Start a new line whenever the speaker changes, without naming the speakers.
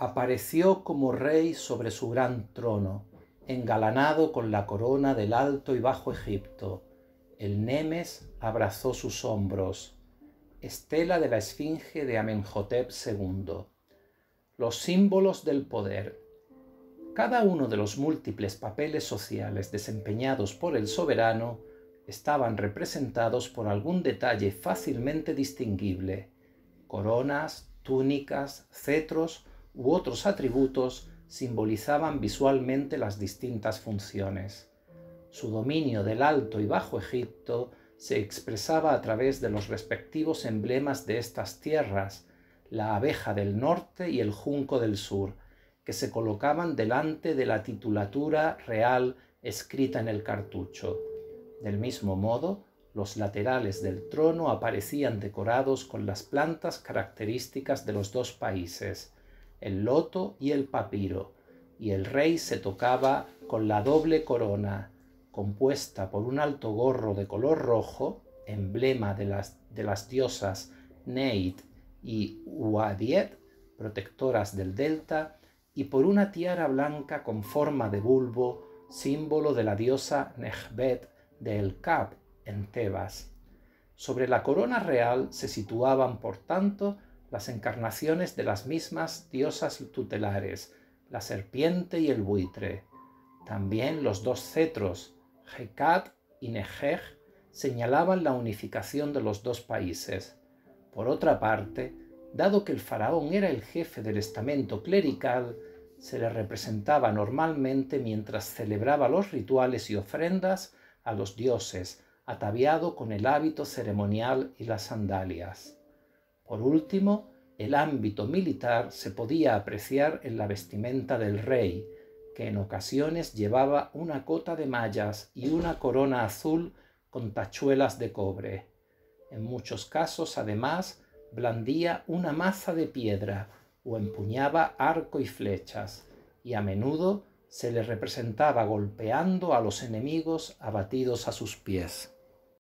apareció como rey sobre su gran trono, engalanado con la corona del Alto y Bajo Egipto. El Nemes abrazó sus hombros, estela de la esfinge de Amenhotep II. Los símbolos del poder. Cada uno de los múltiples papeles sociales desempeñados por el soberano estaban representados por algún detalle fácilmente distinguible. Coronas, túnicas, cetros u otros atributos simbolizaban visualmente las distintas funciones. Su dominio del Alto y Bajo Egipto se expresaba a través de los respectivos emblemas de estas tierras, la abeja del norte y el junco del sur, que se colocaban delante de la titulatura real escrita en el cartucho. Del mismo modo, los laterales del trono aparecían decorados con las plantas características de los dos países, el loto y el papiro, y el rey se tocaba con la doble corona, compuesta por un alto gorro de color rojo, emblema de las, diosas Neit y Uadiet, protectoras del delta, y por una tiara blanca con forma de bulbo, símbolo de la diosa Nehbet de El Cap, en Tebas. Sobre la corona real se situaban, por tanto, las encarnaciones de las mismas diosas tutelares, la serpiente y el buitre. También los dos cetros, Hekat y Nejeg, señalaban la unificación de los dos países. Por otra parte, dado que el faraón era el jefe del estamento clerical, se le representaba normalmente mientras celebraba los rituales y ofrendas a los dioses, ataviado con el hábito ceremonial y las sandalias. Por último, el ámbito militar se podía apreciar en la vestimenta del rey, que en ocasiones llevaba una cota de mallas y una corona azul con tachuelas de cobre. En muchos casos, además, blandía una maza de piedra o empuñaba arco y flechas, y a menudo se le representaba golpeando a los enemigos abatidos a sus pies.